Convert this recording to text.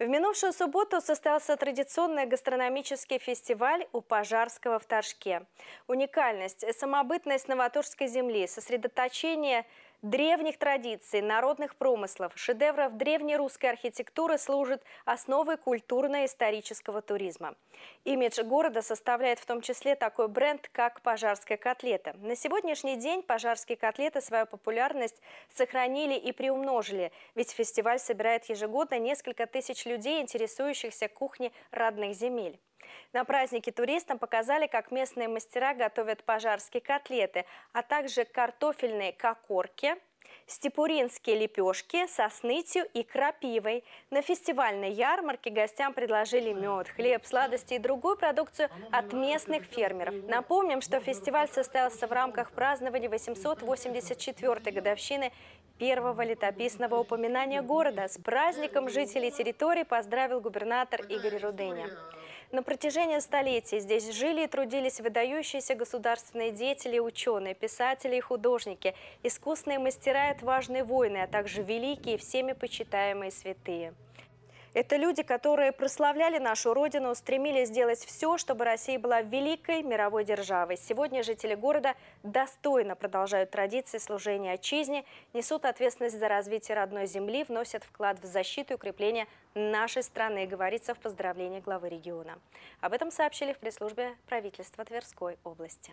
В минувшую субботу состоялся традиционный гастрономический фестиваль у Пожарского в Торжке. Уникальность, самобытность новоторской земли, сосредоточение древних традиций, народных промыслов, шедевров древнерусской архитектуры служит основой культурно-исторического туризма. Имидж города составляет в том числе такой бренд, как «Пожарская котлета». На сегодняшний день «Пожарские котлеты» свою популярность сохранили и приумножили, ведь фестиваль собирает ежегодно несколько тысяч людей, интересующихся кухней родных земель. На празднике туристам показали, как местные мастера готовят пожарские котлеты, а также картофельные кокорки, степуринские лепешки со снытью и крапивой. На фестивальной ярмарке гостям предложили мед, хлеб, сладости и другую продукцию от местных фермеров. Напомним, что фестиваль состоялся в рамках празднования 884-й годовщины первого летописного упоминания города. С праздником жителей территории поздравил губернатор Игорь Рудыня. На протяжении столетий здесь жили и трудились выдающиеся государственные деятели, ученые, писатели и художники, искусные мастера и отважные воины, а также великие и всеми почитаемые святые. Это люди, которые прославляли нашу родину, стремились сделать все, чтобы Россия была великой мировой державой. Сегодня жители города достойно продолжают традиции служения отчизне, несут ответственность за развитие родной земли, вносят вклад в защиту и укрепление нашей страны, говорится в поздравлении главы региона. Об этом сообщили в пресс-службе правительства Тверской области.